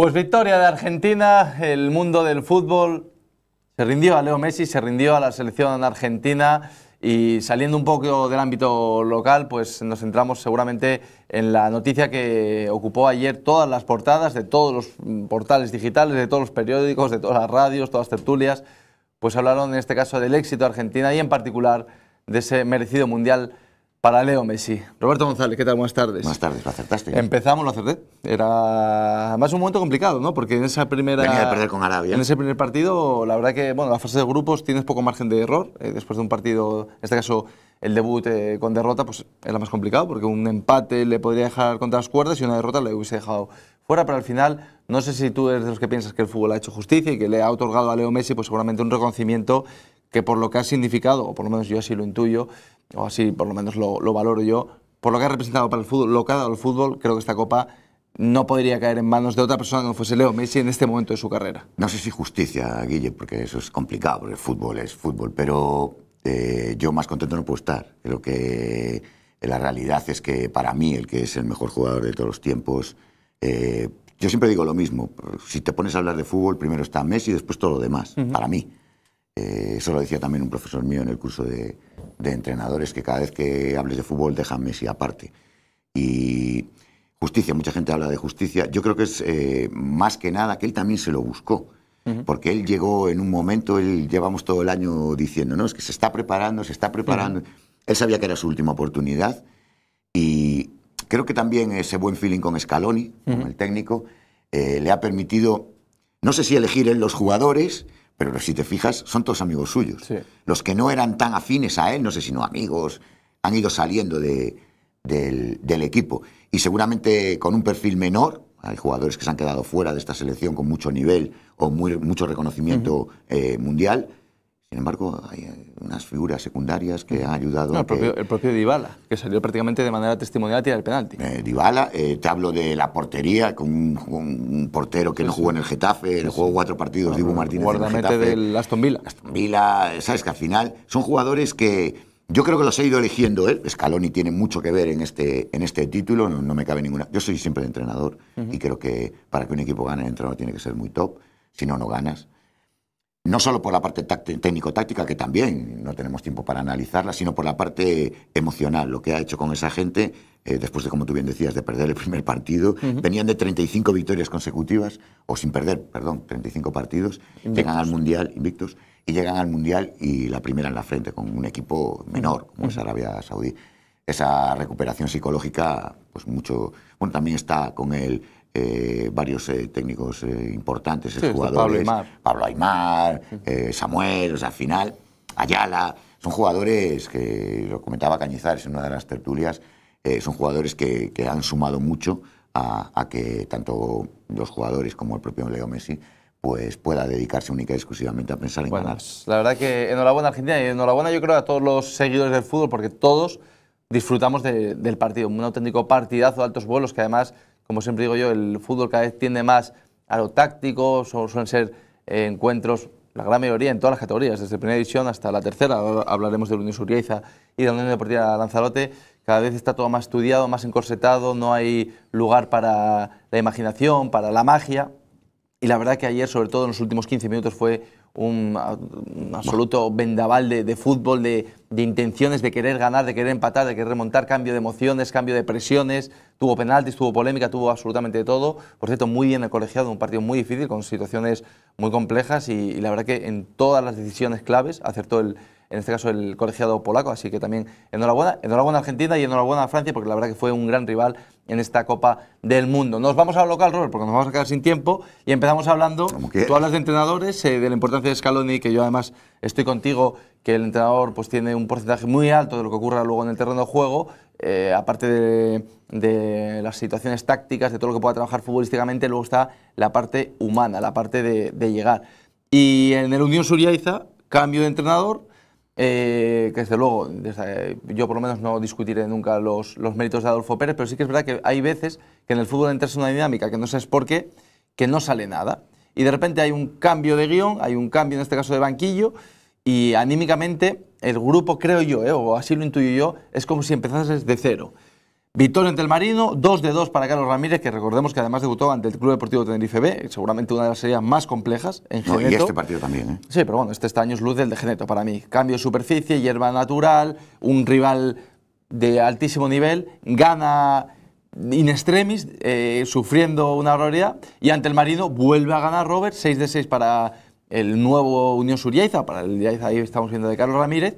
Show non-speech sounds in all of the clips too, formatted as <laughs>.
Pues victoria de Argentina, el mundo del fútbol se rindió a Leo Messi, se rindió a la selección argentina y saliendo un poco del ámbito local, pues nos centramos seguramente en la noticia que ocupó ayer todas las portadas de todos los portales digitales, de todos los periódicos, de todas las radios, todas las tertulias, pues hablaron en este caso del éxito de Argentina y en particular de ese merecido mundial para Leo Messi. Roberto González, ¿qué tal? Buenas tardes. Buenas tardes, lo acertaste. Empezamos, lo acerté. Era más un momento complicado, ¿no? Porque en esa primera... Venía de perder con Arabia. En ese primer partido, la verdad que, bueno, la fase de grupos tienes poco margen de error. Eh, después de un partido, en este caso, el debut eh, con derrota, pues era más complicado, porque un empate le podría dejar contra las cuerdas y una derrota le hubiese dejado fuera, pero al final, no sé si tú eres de los que piensas que el fútbol ha hecho justicia y que le ha otorgado a Leo Messi, pues seguramente un reconocimiento que por lo que ha significado, o por lo menos yo así lo intuyo, o así por lo menos lo, valoro yo, por lo que ha representado para el fútbol, lo que ha dado el fútbol, creo que esta copa no podría caer en manos de otra persona que no fuese Leo Messi en este momento de su carrera. No sé si justicia, Guille, porque eso es complicado, el fútbol es fútbol, pero eh, yo más contento no puedo estar. Creo que eh, la realidad es que para mí, el que es el mejor jugador de todos los tiempos, eh, yo siempre digo lo mismo, si te pones a hablar de fútbol, primero está Messi y después todo lo demás, para mí. Eh, eso lo decía también un profesor mío en el curso de, entrenadores, que cada vez que hables de fútbol déjame Messi aparte. Y justicia, mucha gente habla de justicia. Yo creo que es eh, más que nada que él también se lo buscó. Porque él llegó en un momento, él llevamos todo el año diciendo, no, es que se está preparando, se está preparando. Él sabía que era su última oportunidad y creo que también ese buen feeling con Scaloni, con el técnico, eh, le ha permitido, no sé si elegir en los jugadores, pero si te fijas, son todos amigos suyos. Los que no eran tan afines a él, no sé si no amigos, han ido saliendo del, equipo. Y seguramente con un perfil menor, hay jugadores que se han quedado fuera de esta selección con mucho nivel o mucho reconocimiento eh, mundial, sin embargo, hay eh, unas figuras secundarias que han ayudado... el, propio, que salió prácticamente de manera testimonial a tirar el penalti. Eh, Dybala, eh, te hablo de la portería, con un, portero que no jugó en el Getafe, le jugó cuatro partidos, Dibu Martínez del Aston Villa. Aston Villa, sabes que al final son jugadores que... Yo creo que los he ido eligiendo él. ¿eh? Scaloni tiene mucho que ver en este, en este título, no, me cabe ninguna. Yo soy siempre el entrenador y creo que para que un equipo gane, el entrenador tiene que ser muy top, si no, no ganas. No solo por la parte técnico-táctica, que también no tenemos tiempo para analizarla, sino por la parte emocional, lo que ha hecho con esa gente, eh, después de, como tú bien decías, de perder el primer partido. Venían de 35 victorias consecutivas, o sin perder, perdón, 35 partidos, llegan al Mundial invictos, y llegan al Mundial y la primera en la frente, con un equipo menor, como es Arabia Saudí. Esa recuperación psicológica, pues mucho... Bueno, también está con el eh, varios eh, técnicos eh, importantes, jugadores. Pablo Aymar. Samuel, o sea, al final, Ayala. Son jugadores que, lo comentaba Cañizares en una de las tertulias, son jugadores que, han sumado mucho a, que tanto los jugadores como el propio Leo Messi pues pueda dedicarse única y exclusivamente a pensar en ganar. Pues, la verdad que enhorabuena Argentina y enhorabuena yo creo a todos los seguidores del fútbol porque todos disfrutamos del partido, un auténtico partidazo, altos vuelos que además como siempre digo yo, el fútbol cada vez tiende más a lo táctico, suelen ser eh, encuentros, la gran mayoría en todas las categorías, desde primera división hasta la tercera, hablaremos de la Unión y de la Unión Deportiva Lanzarote, cada vez está todo más estudiado, más encorsetado, no hay lugar para la imaginación, para la magia, y la verdad que ayer, sobre todo en los últimos 15 minutos, fue un, absoluto vendaval de, fútbol, de, intenciones, de querer ganar, de querer empatar, de querer remontar, cambio de emociones, cambio de presiones, tuvo penaltis, tuvo polémica, tuvo absolutamente todo. Por cierto, muy bien el colegiado, un partido muy difícil, con situaciones muy complejas y la verdad que en todas las decisiones claves acertó el, en este caso el colegiado polaco, así que también enhorabuena, enhorabuena a Argentina y enhorabuena a Francia, porque la verdad que fue un gran rival en esta Copa del Mundo. Nos vamos a local, Robert, porque nos vamos a quedar sin tiempo y empezamos hablando, tú hablas de entrenadores, eh, de la importancia de Scaloni, que yo además estoy contigo, que el entrenador pues tiene un porcentaje muy alto de lo que ocurra luego en el terreno de juego, eh, aparte de, las situaciones tácticas, de todo lo que pueda trabajar futbolísticamente, luego está la parte humana, la parte de, de llegar. Y en el Unión Suriaiza, cambio de entrenador, eh, que desde luego, yo por lo menos no discutiré nunca los, los, méritos de Adolfo Pérez, pero sí que es verdad que hay veces que en el fútbol entra una dinámica que no sabes por qué, que no sale nada. Y de repente hay un cambio de guión, hay un cambio en este caso de banquillo, y anímicamente el grupo, creo yo, eh, o así lo intuyo yo, es como si empezases de cero. Victoria ante el Marino, 2 de 2 para Carlos Ramírez, que recordemos que además debutó ante el Club Deportivo Tenerife B, seguramente una de las series más complejas en general. y este partido también, ¿eh? Sí, pero bueno, este, este año años luz del de Geneto para mí. Cambio de superficie, hierba natural, un rival de altísimo nivel, gana in extremis, eh, sufriendo una barbaridad, y ante el Marino vuelve a ganar Robert, 6 de 6 para el nuevo Unión Suriaiza, para el Suriaiza ahí estamos viendo de Carlos Ramírez,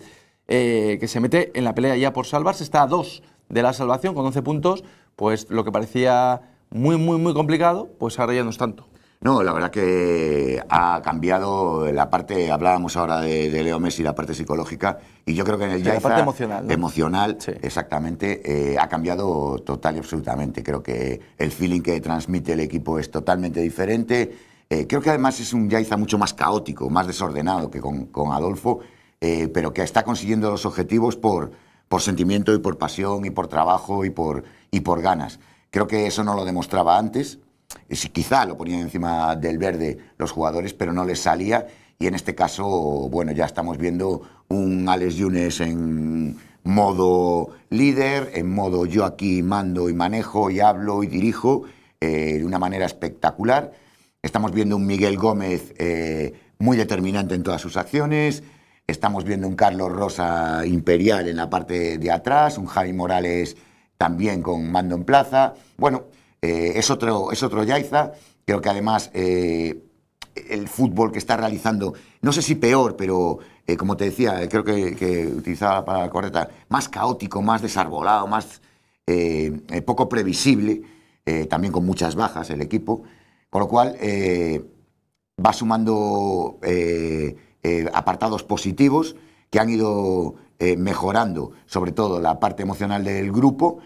eh, que se mete en la pelea ya por salvarse, está a 2 de la salvación con 11 puntos, pues lo que parecía muy, muy, muy complicado, pues ahora ya no es tanto. No, la verdad que ha cambiado la parte, hablábamos ahora de, Leo Messi, la parte psicológica, y yo creo que en el Yaiza... La parte emocional. Emocional, exactamente, eh, ha cambiado total y absolutamente. Creo que el feeling que transmite el equipo es totalmente diferente. Eh, creo que además es un Yaiza mucho más caótico, más desordenado que con, Adolfo, eh, pero que está consiguiendo los objetivos por por sentimiento y por pasión y por trabajo y por, y por ganas. Creo que eso no lo demostraba antes. Eh, quizá lo ponían encima del verde los jugadores, pero no les salía. Y en este caso, bueno, ya estamos viendo un Alex Yunes en modo líder, en modo yo aquí mando y manejo y hablo y dirijo eh, de una manera espectacular. Estamos viendo un Miguel Gómez eh, muy determinante en todas sus acciones, Estamos viendo un Carlos Rosa imperial en la parte de atrás, un Javi Morales también con mando en plaza. Bueno, eh, es, otro, es otro Yaiza. Creo que además eh, el fútbol que está realizando, no sé si peor, pero eh, como te decía, creo que, utilizaba la palabra correcta, más caótico, más desarbolado, más poco previsible, también con muchas bajas el equipo. Con lo cual, va sumando eh, apartados positivos que han ido eh, mejorando, sobre todo la parte emocional del grupo.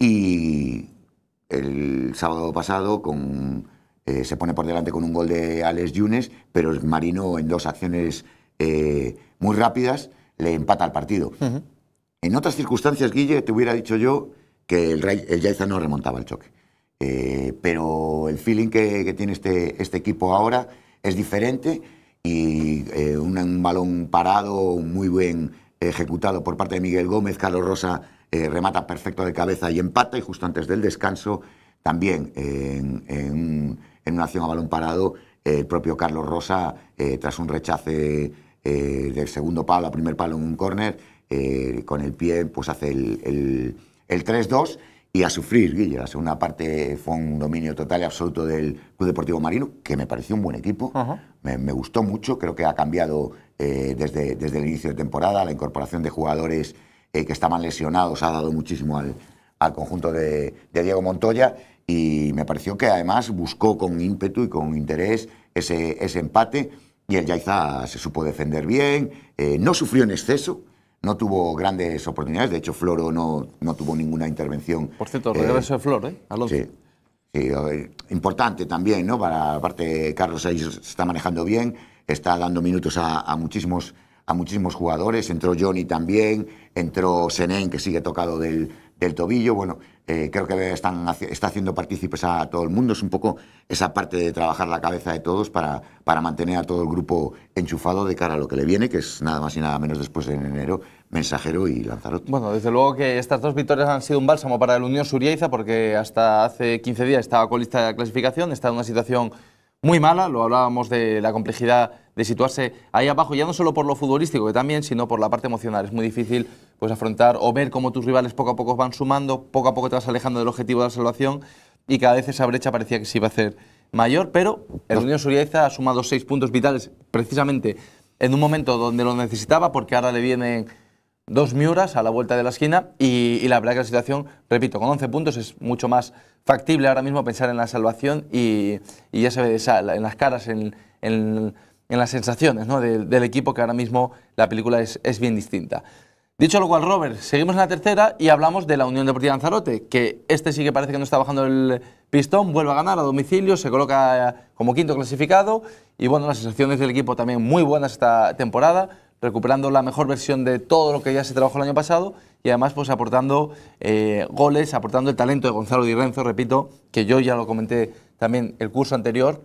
Y el sábado pasado eh, se pone por delante con un gol de Alex Yunes, pero el Marino en dos acciones muy rápidas le empata al partido. En otras circunstancias, Guille, te hubiera dicho yo que el, el Yaiza no remontaba el choque. pero el feeling que, tiene este, este, equipo ahora es diferente y eh, un, balón parado muy bien ejecutado por parte de Miguel Gómez, Carlos Rosa eh, remata perfecto de cabeza y empata y justo antes del descanso también eh, en, una acción a balón parado el propio Carlos Rosa tras un rechace del segundo palo a primer palo en un córner con el pie pues hace el, el, el 3-2 y a sufrir, guillermo. La segunda parte fue un dominio total y absoluto del Club Deportivo Marino, que me pareció un buen equipo. Me, gustó mucho, creo que ha cambiado eh, desde, desde el inicio de temporada. La incorporación de jugadores eh, que estaban lesionados ha dado muchísimo al, conjunto de, Diego Montoya y me pareció que además buscó con ímpetu y con interés ese, ese empate y el Yaiza se supo defender bien, eh, no sufrió en exceso no tuvo grandes oportunidades. De hecho, Floro no, no tuvo ninguna intervención. Por cierto, regreso eh, de Flor, ¿eh? Sí. Eh, importante también, ¿no? Para aparte Carlos ahí está manejando bien, está dando minutos a, muchísimos a muchísimos jugadores, entró Johnny también, entró Senén que sigue tocado del, del tobillo. Bueno, eh, creo que están, está haciendo partícipes a todo el mundo. Es un poco esa parte de trabajar la cabeza de todos para, para mantener a todo el grupo enchufado de cara a lo que le viene, que es nada más y nada menos después de enero, Mensajero y Lanzarote. Bueno, desde luego que estas dos victorias han sido un bálsamo para el Unión Suriaiza, porque hasta hace 15 días estaba con lista de clasificación, está en una situación muy mala, lo hablábamos de la complejidad de situarse ahí abajo, ya no solo por lo futbolístico que también, sino por la parte emocional. Es muy difícil pues afrontar o ver cómo tus rivales poco a poco van sumando, poco a poco te vas alejando del objetivo de la salvación y cada vez esa brecha parecía que se iba a hacer mayor, pero el Unión Suriaiza ha sumado seis puntos vitales precisamente en un momento donde lo necesitaba, porque ahora le vienen dos miuras a la vuelta de la esquina y, la verdad que la situación, repito, con 11 puntos es mucho más factible ahora mismo pensar en la salvación y, ya se ve en las caras, en, en en las sensaciones ¿no? del, equipo, que ahora mismo la película es, bien distinta. Dicho lo cual, Robert, seguimos en la tercera y hablamos de la Unión Deportiva Lanzarote, que este sí que parece que no está bajando el pistón, vuelve a ganar a domicilio, se coloca eh, como quinto clasificado y bueno, las sensaciones del equipo también muy buenas esta temporada, recuperando la mejor versión de todo lo que ya se trabajó el año pasado y además pues aportando eh, goles, aportando el talento de Gonzalo Di Renzo, repito, que yo ya lo comenté también el curso anterior,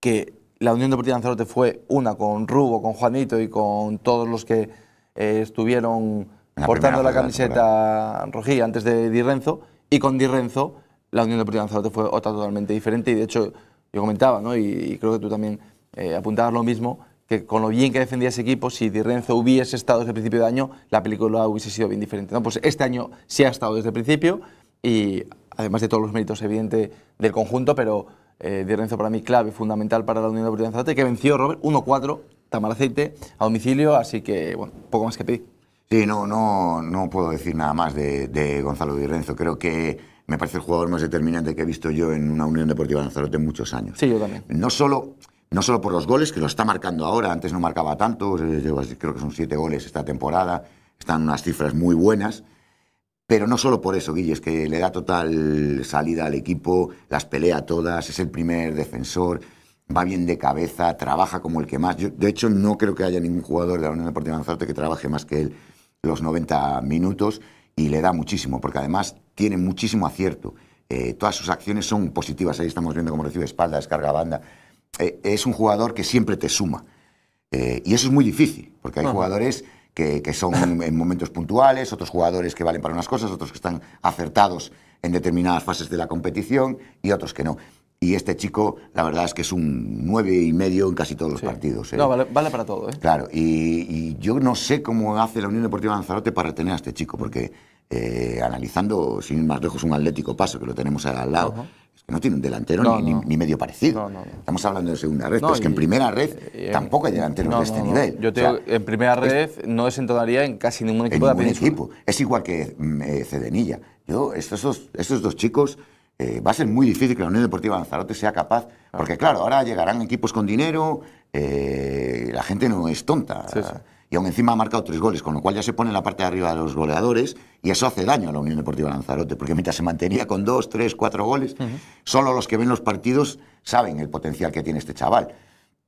que la Unión Deportiva Lanzarote fue una con Rubo, con Juanito y con todos los que eh, estuvieron portando la camiseta rojilla antes de Di Renzo. Y con Di Renzo, la Unión Deportiva Lanzarote fue otra totalmente diferente. Y de hecho, yo comentaba, ¿no? y, creo que tú también eh, apuntabas lo mismo, que con lo bien que defendía ese equipo, si Di Renzo hubiese estado desde el principio de año, la película hubiese sido bien diferente. ¿no? Pues este año sí ha estado desde el principio y además de todos los méritos evidente del conjunto, pero eh, Di Renzo para mí clave, fundamental para la Unión de Deportiva Lanzarote, que venció Robert 1-4, Tamar Aceite, a domicilio, así que, bueno, poco más que pedir. Sí, no, no, no puedo decir nada más de, Gonzalo Di Renzo. Creo que me parece el jugador más determinante que he visto yo en una Unión Deportiva Lanzarote en muchos años. Sí, yo también. No solo, no solo por los goles, que lo está marcando ahora, antes no marcaba tanto, eh, creo que son siete goles esta temporada, están unas cifras muy buenas. Pero no solo por eso, Guille, es que le da total salida al equipo, las pelea todas, es el primer defensor, va bien de cabeza, trabaja como el que más. de hecho, no creo que haya ningún jugador de la Unión Deportiva que trabaje más que él los 90 minutos y le da muchísimo, porque además tiene muchísimo acierto. Eh, todas sus acciones son positivas, ahí estamos viendo cómo recibe espalda, descarga banda. Eh, es un jugador que siempre te suma. Eh, y eso es muy difícil, porque hay jugadores que, son en momentos puntuales, otros jugadores que valen para unas cosas, otros que están acertados en determinadas fases de la competición y otros que no. Y este chico, la verdad es que es un nueve y medio en casi todos los partidos. ¿eh? No, vale, para todo. ¿eh? Claro, y, yo no sé cómo hace la Unión Deportiva Lanzarote para tener a este chico, porque eh, analizando, sin ir más lejos, un Atlético Paso, que lo tenemos al lado, no tiene un delantero ni, medio parecido. Estamos hablando de segunda red, pero es que en primera red tampoco hay delanteros de este nivel. Yo en primera red no desentonaría en casi ningún equipo de la Es igual que Cedenilla. Mm, eh, Yo, estos dos, estos dos chicos. Eh, va a ser muy difícil que la Unión Deportiva Lanzarote sea capaz, ah. porque claro, ahora llegarán equipos con dinero, eh, la gente no es tonta y aún encima ha marcado tres goles, con lo cual ya se pone en la parte de arriba de los goleadores y eso hace daño a la Unión Deportiva Lanzarote, porque mientras se mantenía con dos, tres, cuatro goles, solo los que ven los partidos saben el potencial que tiene este chaval.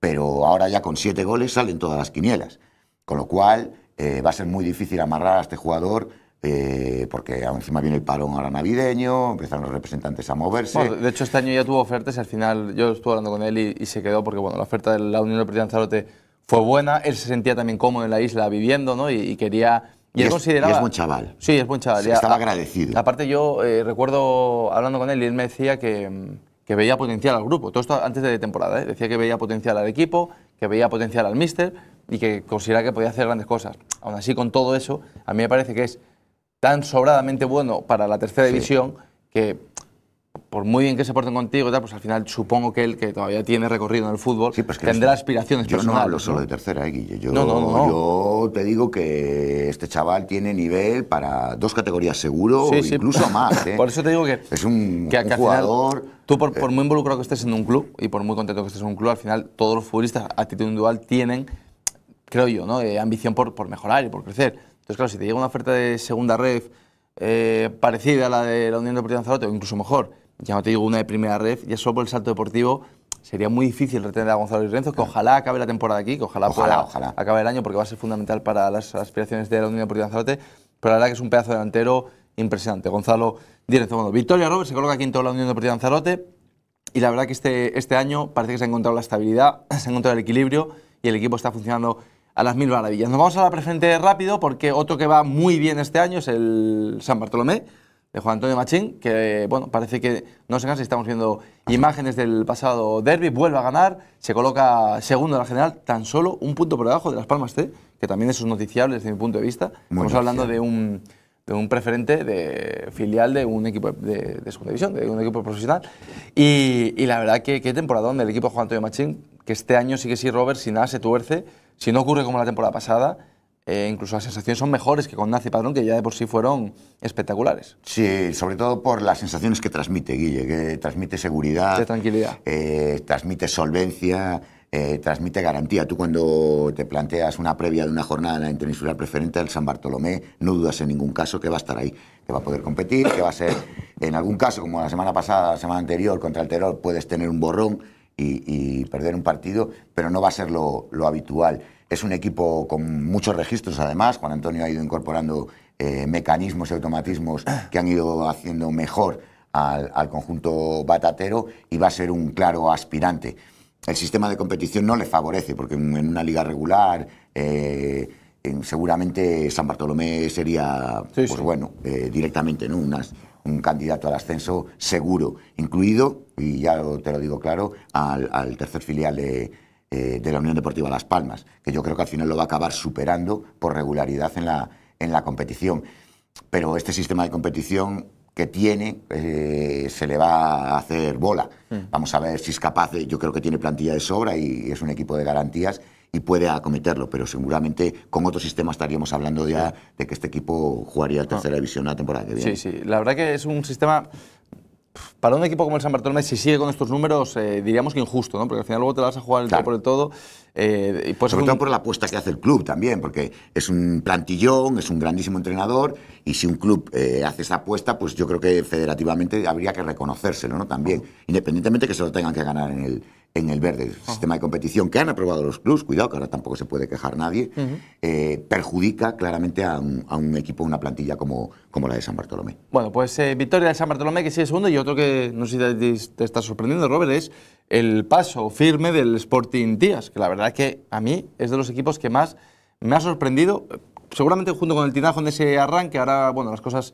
Pero ahora ya con siete goles salen todas las quinielas, con lo cual eh, va a ser muy difícil amarrar a este jugador eh, porque porque encima viene el parón ahora navideño, empezaron los representantes a moverse. de hecho, este año ya tuvo ofertas al final yo estuve hablando con él y, se quedó porque bueno, la oferta de la Unión Deportiva Lanzarote fue buena, él se sentía también cómodo en la isla viviendo, ¿no? Y, quería... Y, él es, consideraba, y es buen chaval. Sí, es buen chaval. estaba agradecido. Aparte yo eh, recuerdo hablando con él y él me decía mm, que, veía potencial al grupo. Todo esto antes de temporada, ¿eh? decía que veía potencial al equipo, que veía potencial al míster y que consideraba que podía hacer grandes cosas. Aún así, con todo eso, a mí me parece que es tan sobradamente bueno para la tercera división que por muy bien que se porten contigo, tal, pues al final supongo que él, que todavía tiene recorrido en el fútbol, pues tendrá aspiraciones yo personales. Yo no hablo solo de tercera, ¿eh, Guille. Yo, te digo que este chaval tiene nivel para dos categorías seguro, o incluso más. <laughs> ¿eh? por eso te digo que es un, jugador. tú, por, eh. muy involucrado que estés en un club y por muy contento que estés en un club, al final todos los futbolistas, actitud individual, tienen, creo yo, ¿no? Eh, ambición por, por mejorar y por crecer. Entonces, claro, si te llega una oferta de segunda red eh, parecida a la de la Unión Deportiva Lanzarote, o incluso mejor, ya no te digo una de primera red, ya solo por el salto deportivo sería muy difícil retener a Gonzalo y Renzo, que ojalá acabe la temporada aquí, que ojalá, acabe el año, porque va a ser fundamental para las aspiraciones de la Unión Deportiva de Lanzarote, pero la verdad que es un pedazo delantero impresionante. Gonzalo Díaz, bueno, Victoria Roberts se coloca quinto toda la Unión Deportiva de Lanzarote, y la verdad que este, este año parece que se ha encontrado la estabilidad, <clears throat> se ha encontrado el equilibrio, y el equipo está funcionando a las mil maravillas. Nos vamos a la presente rápido, porque otro que va muy bien este año es el San Bartolomé, de Juan Antonio Machín, que bueno, parece que no se cansa, estamos viendo imágenes del pasado derby, vuelve a ganar, se coloca segundo en la general, tan solo un punto por debajo de Las Palmas C, que también es un noticiable desde mi punto de vista. vamos Estamos hablando de un, de un preferente de filial de un equipo de, segunda división, de un equipo profesional. Y, la verdad que qué temporada del equipo de Juan Antonio Machín, que este año sí que sí, Robert, si nada se tuerce, si no ocurre como la temporada pasada, eh, incluso las sensaciones son mejores que con Nace Padrón, que ya de por sí fueron espectaculares. Sí, sobre todo por las sensaciones que transmite Guille, que transmite seguridad. tranquilidad. Eh, transmite solvencia. Eh, transmite garantía. Tú cuando te planteas una previa de una jornada en la preferente del San Bartolomé, no dudas en ningún caso que va a estar ahí, que va a poder competir, que va a ser, en algún caso, como la semana pasada, la semana anterior contra el Terror, puedes tener un borrón y, perder un partido, pero no va a ser lo habitual. Es un equipo con muchos registros, además. Juan Antonio ha ido incorporando eh, mecanismos y automatismos que han ido haciendo mejor al, conjunto batatero y va a ser un claro aspirante. El sistema de competición no le favorece, porque en, una liga regular eh, seguramente San Bartolomé sería, pues bueno, eh, directamente Unas, un candidato al ascenso seguro, incluido, y ya te lo digo claro, al, al tercer filial de eh, de la Unión Deportiva Las Palmas, que yo creo que al final lo va a acabar superando por regularidad en la, en la competición. Pero este sistema de competición que tiene eh, se le va a hacer bola. Vamos a ver si es capaz de, yo creo que tiene plantilla de sobra y es un equipo de garantías y puede acometerlo, pero seguramente con otro sistema estaríamos hablando ya de que este equipo jugaría tercera ah. división la temporada que viene. Sí, sí, la verdad que es un sistema para un equipo como el San Bartolomé, si sigue con estos números, eh, diríamos que injusto, ¿no? Porque al final luego te la vas a jugar el tiempo todo por el todo. Eh, Sobre todo por la apuesta que hace el club también, porque es un plantillón, es un grandísimo entrenador, y si un club eh, hace esa apuesta, pues yo creo que federativamente habría que reconocérselo, ¿no? También, independientemente de que se lo tengan que ganar en el, en el verde, el sistema de competición que han aprobado los clubs, cuidado que ahora tampoco se puede quejar nadie, eh, perjudica claramente a un, a equipo, una plantilla como, como la de San Bartolomé. Bueno, pues eh, victoria de San Bartolomé que sigue segundo y otro que no sé si te, está sorprendiendo, Robert, es el paso firme del Sporting Díaz que la verdad que a mí es de los equipos que más me ha sorprendido, eh, seguramente junto con el Tinajo en ese arranque, ahora, bueno, las cosas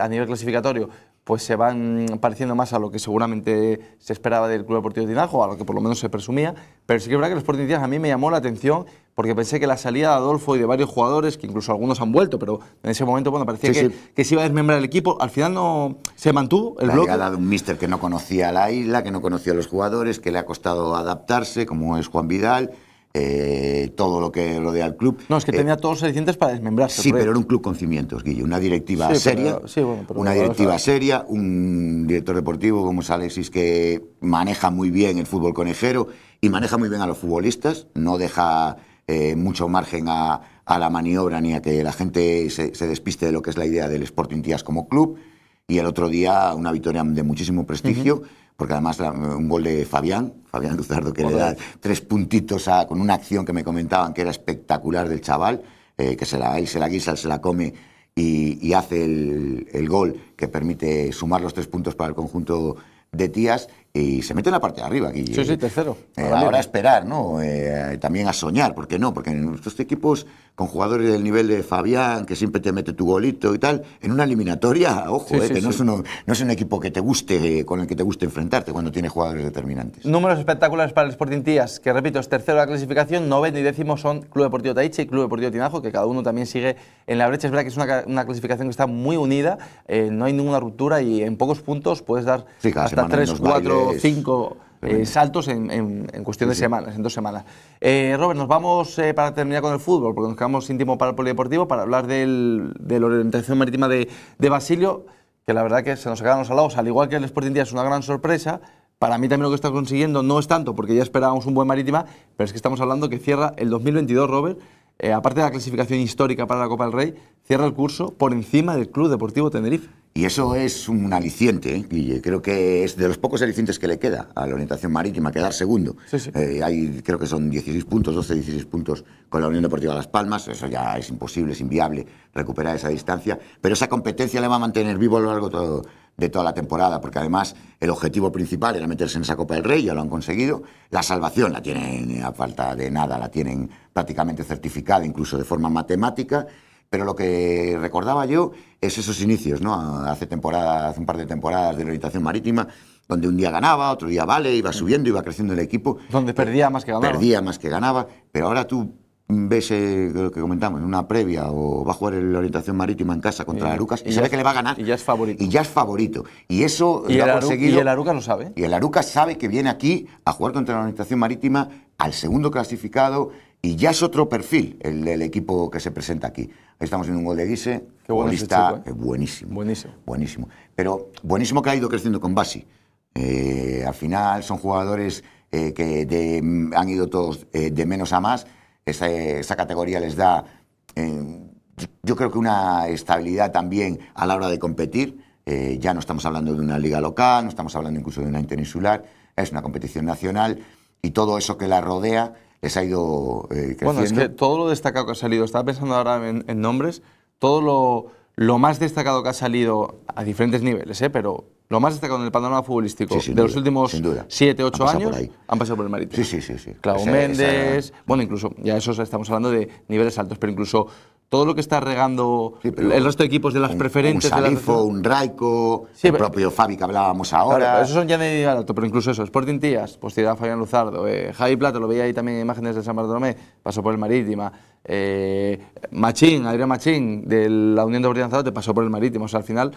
a nivel clasificatorio pues se van pareciendo más a lo que seguramente se esperaba del Club Deportivo de Tinajo, a lo que por lo menos se presumía, pero sí que es verdad que los Tinajo a mí me llamó la atención porque pensé que la salida de Adolfo y de varios jugadores, que incluso algunos han vuelto, pero en ese momento bueno parecía que, se iba a desmembrar el equipo, al final no se mantuvo el la llegada de un míster que no conocía la isla, que no conocía a los jugadores, que le ha costado adaptarse, como es Juan Vidal, eh, todo lo que rodea al club. No, es que eh, tenía todos los para desmembrarse. Sí, pero era un club con cimientos, Guille Una directiva seria, una directiva seria, un director deportivo como es Alexis que maneja muy bien el fútbol conejero y maneja muy bien a los futbolistas, no deja eh, mucho margen a, la maniobra ni a que la gente se, despiste de lo que es la idea del Sporting Tías como club. Y el otro día una victoria de muchísimo prestigio porque además un gol de Fabián, Fabián Luzardo, que le da tres puntitos a, con una acción que me comentaban que era espectacular del chaval, eh, que se la, él se la guisa, se la come y, hace el, el, gol que permite sumar los tres puntos para el conjunto de Tías y se mete en la parte de arriba aquí. Sí, sí, tercero. Eh, ahora a esperar, ¿no? Eh, también a soñar, porque qué no? Porque en estos equipos, con jugadores del nivel de Fabián, que siempre te mete tu golito y tal, en una eliminatoria, ojo, eh, que no, es no es un equipo que te guste, con el que te guste enfrentarte cuando tiene jugadores determinantes. Números espectaculares para el Sporting Tías, que repito, es tercero de la clasificación, noveno y décimo son Club Deportivo Taiche y Club Deportivo Tinajo, que cada uno también sigue en la brecha. Es verdad que es una, una clasificación que está muy unida, no hay ninguna ruptura y en pocos puntos puedes dar hasta tres, cuatro cinco eh, saltos en, cuestión de semanas, en dos semanas. Eh, Robert, nos vamos eh, para terminar con el fútbol, porque nos quedamos íntimo para el polideportivo, para hablar del, de la orientación marítima de, de, Basilio, que la verdad que se nos quedaron los alados, al igual que el Sporting Día es una gran sorpresa. Para mí también lo que está consiguiendo no es tanto, porque ya esperábamos un buen Marítima, pero es que estamos hablando que cierra el 2022, Robert, aparte de la clasificación histórica para la Copa del Rey, cierra el curso por encima del Club Deportivo Tenerife. Y eso es un aliciente, ¿eh, Guille. Creo que es de los pocos alicientes que le queda a la orientación marítima, quedar segundo. Eh, hay, creo que son 16 puntos, 12, 16 puntos con la Unión Deportiva Las Palmas. Eso ya es imposible, es inviable recuperar esa distancia. Pero esa competencia le va a mantener vivo a lo largo de toda la temporada, porque además el objetivo principal era meterse en esa Copa del Rey, ya lo han conseguido. La salvación la tienen a falta de nada, la tienen prácticamente certificada, incluso de forma matemática. Pero lo que recordaba yo es esos inicios, ¿no? Hace temporadas, hace un par de temporadas de la orientación marítima, donde un día ganaba, otro día vale, iba subiendo, iba creciendo el equipo. Donde perdía más que ganaba. Perdía más que ganaba, pero ahora tú ves eh, lo que comentamos, en una previa o va a jugar en la orientación marítima en casa contra eh, la el Arucas y, se sabe que le va a ganar. Y ya es favorito. Y ya es favorito. Y eso ha conseguido. el Arucas lo sabe. Y el Arucas sabe que viene aquí a jugar contra la orientación marítima al segundo clasificado y ya es otro perfil el, equipo que se presenta aquí. Ahí estamos en un gol de Guise, Qué ¿eh? buenísimo. Buenísimo. Buenísimo. Pero buenísimo que ha ido creciendo con Basi. al final son jugadores que mm, han ido todos de menos a más esa, categoría les da, eh, yo creo que una estabilidad también a la hora de competir. Eh, ya no estamos hablando de una liga local, no estamos hablando incluso de una interinsular, es una competición nacional y todo eso que la rodea les ha ido eh, creciendo. Bueno, es que todo lo destacado que ha salido, estaba pensando ahora en, nombres, todo lo, lo, más destacado que ha salido a diferentes niveles, ¿eh? pero lo más destacado en el panorama futbolístico de los últimos 7, 8 años han pasado por el Marítimo. Sí, sí, sí. Clau Méndez, bueno, incluso, ya eso estamos hablando de niveles altos, pero incluso todo lo que está regando el resto de equipos de las preferencias. preferentes. Un Salifo, un Raico, el propio Fabi que hablábamos ahora. esos son ya de nivel alto, pero incluso eso, Sporting Tías, pues tiraba Fabián Luzardo, eh, Javi Plato, lo veía ahí también en imágenes de San Bartolomé, pasó por el marítimo. Eh, Machín, Adrián Machín, de la Unión de te pasó por el Marítimo. O sea, al final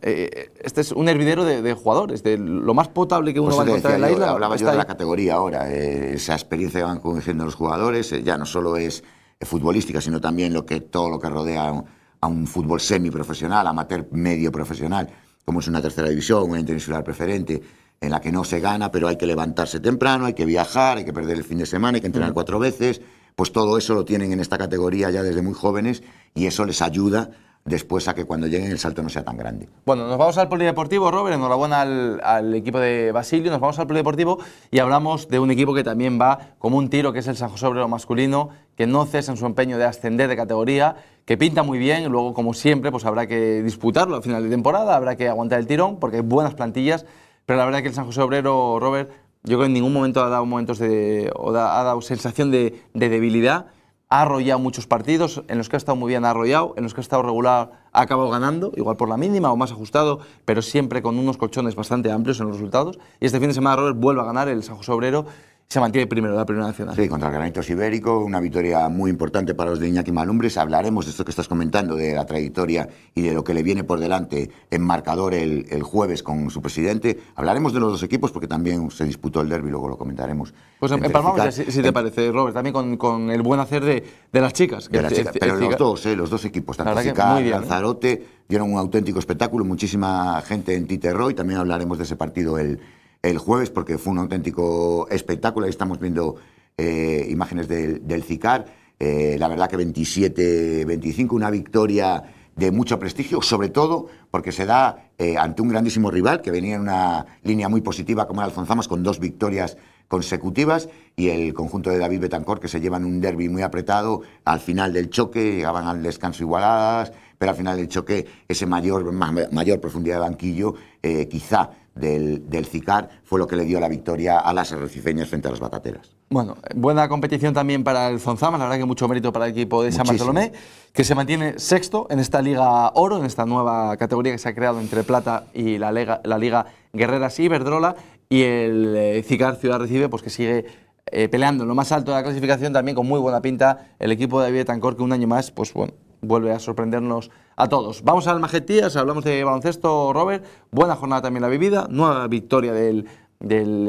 eh, este es un hervidero de, jugadores, de lo más potable que uno va a encontrar en la isla. Hablaba yo de la categoría ahora, eh, esa experiencia que van conociendo los jugadores, eh, ya no solo es futbolística, sino también lo que, todo lo que rodea a un, fútbol semiprofesional, amateur medio profesional, como es una tercera división, una interinsular preferente, en la que no se gana, pero hay que levantarse temprano, hay que viajar, hay que perder el fin de semana, hay que entrenar cuatro veces, pues todo eso lo tienen en esta categoría ya desde muy jóvenes y eso les ayuda después a que cuando lleguen el salto no sea tan grande. Bueno, nos vamos al polideportivo, Robert, enhorabuena al, al equipo de Basilio, nos vamos al polideportivo y hablamos de un equipo que también va como un tiro, que es el San José Obrero masculino, que no cesa en su empeño de ascender de categoría, que pinta muy bien, luego como siempre pues habrá que disputarlo al final de temporada, habrá que aguantar el tirón porque hay buenas plantillas, pero la verdad que el San José Obrero, Robert, yo creo que en ningún momento ha dado momentos de, o ha dado sensación de debilidad ha arrollado muchos partidos, en los que ha estado muy bien arrollado, en los que ha estado regular ha acabado ganando, igual por la mínima o más ajustado, pero siempre con unos colchones bastante amplios en los resultados. Y este fin de semana Robert vuelve a ganar el San José Obrero se mantiene primero la Primera Nacional. Sí, contra el granito Ibérico, una victoria muy importante para los de Iñaki Malumbres. Hablaremos de esto que estás comentando, de la trayectoria y de lo que le viene por delante en marcador el, el jueves con su presidente. Hablaremos de los dos equipos porque también se disputó el derby, luego lo comentaremos. Pues empalmamos, eh, si, te parece, Robert, también con, con, el buen hacer de, de las chicas. de las chicas. pero los dos, eh, los dos equipos, tanto ¿eh? Lanzarote, dieron un auténtico espectáculo, muchísima gente en y también hablaremos de ese partido el el jueves porque fue un auténtico espectáculo. Ahí estamos viendo eh, imágenes del, CICAR. Eh, la verdad que 27-25, una victoria de mucho prestigio, sobre todo porque se da eh, ante un grandísimo rival que venía en una línea muy positiva como era con dos victorias consecutivas y el conjunto de David Betancor que se llevan un derby muy apretado al final del choque, llegaban al descanso igualadas, pero al final del choque ese mayor, mayor profundidad de banquillo quizá del, del, CICAR fue lo que le dio la victoria a las arrecifeñas frente a las batateras. Bueno, buena competición también para el Zonzama, la verdad que mucho mérito para el equipo de San Bartolomé, que se mantiene sexto en esta Liga Oro, en esta nueva categoría que se ha creado entre Plata y la Liga, Guerreras y Verdrola, y el CICAR eh, Ciudad Recibe, pues que sigue eh, peleando en lo más alto de la clasificación, también con muy buena pinta el equipo de David Tancor, que un año más, pues bueno, vuelve a sorprendernos a todos. Vamos al Majetías, hablamos de baloncesto, Robert. Buena jornada también la vivida, nueva victoria del,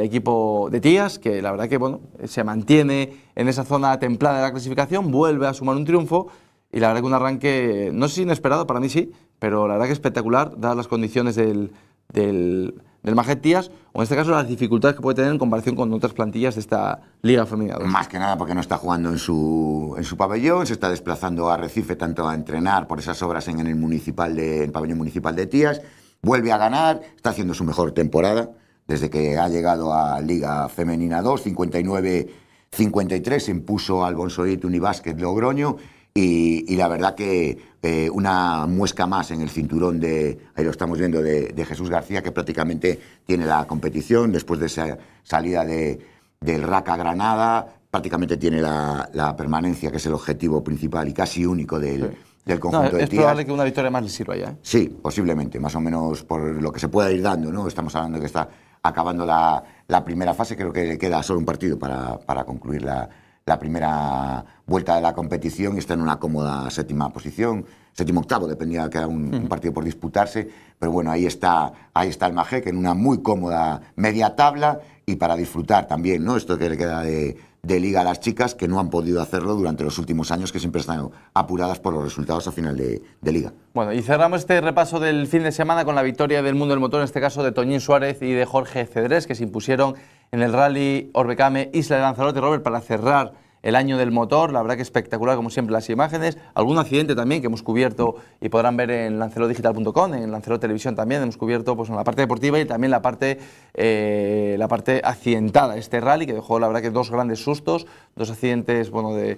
equipo de Tías, que la verdad que bueno, se mantiene en esa zona templada de la clasificación, vuelve a sumar un triunfo y la verdad que un arranque, no sé si inesperado, para mí sí, pero la verdad que espectacular, dadas las condiciones del, del del Tías o en este caso las dificultades que puede tener en comparación con otras plantillas de esta Liga Femenina Más que nada porque no está jugando en su, en su pabellón, se está desplazando a Recife tanto a entrenar por esas obras en el, municipal de, pabellón municipal de Tías, vuelve a ganar, está haciendo su mejor temporada desde que ha llegado a Liga Femenina 2, 59-53, se impuso al Bonsoit Unibásquet Logroño. Y, la verdad que eh, una muesca más en el cinturón de, ahí lo estamos viendo, de, Jesús García, que prácticamente tiene la competición después de esa salida de, del Raca Granada, prácticamente tiene la, permanencia, que es el objetivo principal y casi único del, del conjunto de de Es probable que una victoria más le sirva ya. ¿eh? Sí, posiblemente, más o menos por lo que se pueda ir dando. ¿no? Estamos hablando de que está acabando la, la primera fase, creo que le queda solo un partido para, para concluir la, la primera vuelta de la competición y está en una cómoda séptima posición, séptimo octavo, dependía que era un, partido por disputarse, pero bueno, ahí está, ahí está el Majek en una muy cómoda media tabla y para disfrutar también, ¿no? Esto que le queda de, liga a las chicas que no han podido hacerlo durante los últimos años, que siempre están apuradas por los resultados a final de, de, liga. Bueno, y cerramos este repaso del fin de semana con la victoria del mundo del motor, en este caso de Toñín Suárez y de Jorge Cedrés, que se impusieron en el rally Orbecame Isla de Lanzarote, Robert, para cerrar el año del motor, la verdad que espectacular como siempre las imágenes, algún accidente también que hemos cubierto y podrán ver en lancelodigital.com, en lancelotelevisión Televisión también, hemos cubierto pues, en la parte deportiva y también la parte, eh, la parte accidentada, este rally que dejó la verdad que dos grandes sustos, dos accidentes bueno, de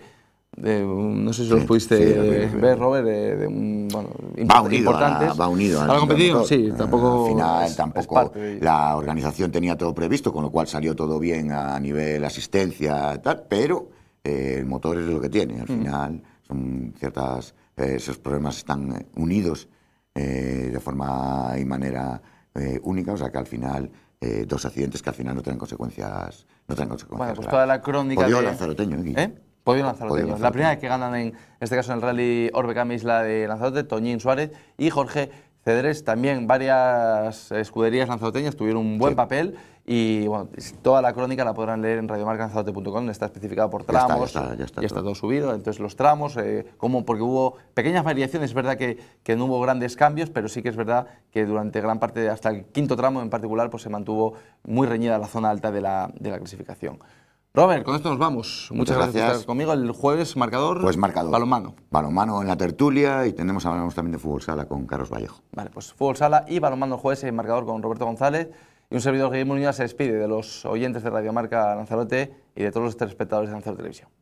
no sé si lo pudiste ver, Robert, de, va unido va unido sí, tampoco, al final, tampoco la organización tenía todo previsto, con lo cual salió todo bien a nivel asistencia, tal, pero eh, el motor es lo que tiene, al mm. final son ciertas, eh, esos problemas están eh, unidos de forma y manera única, o sea que al final dos accidentes que al final no tienen consecuencias, no tienen consecuencias. Bueno, pues toda la crónica de... Lanzaroteño, la primera que ganan, en, este caso en el Rally Orbe Isla de Lanzarote, Toñín Suárez y Jorge Cedrés. También varias escuderías lanzaroteñas tuvieron un buen papel y toda la crónica la podrán leer en radiomarcanzadote.com, está especificado por tramos, ya está, todo. subido, entonces los tramos, eh, como porque hubo pequeñas variaciones, es verdad que, no hubo grandes cambios, pero sí que es verdad que durante gran parte, hasta el quinto tramo en particular, pues se mantuvo muy reñida la zona alta de la, de la clasificación. Robert, con esto nos vamos. Muchas, gracias. por estar conmigo. El jueves, marcador. Pues marcador. Balonmano. Balonmano en la tertulia y tenemos, hablamos también de fútbol sala con Carlos Vallejo. Vale, pues fútbol sala y balonmano el jueves en marcador con Roberto González. Y un servidor Guillermo Muñoz se despide de los oyentes de Radio Marca Lanzarote y de todos los telespectadores de Lanzarote Televisión.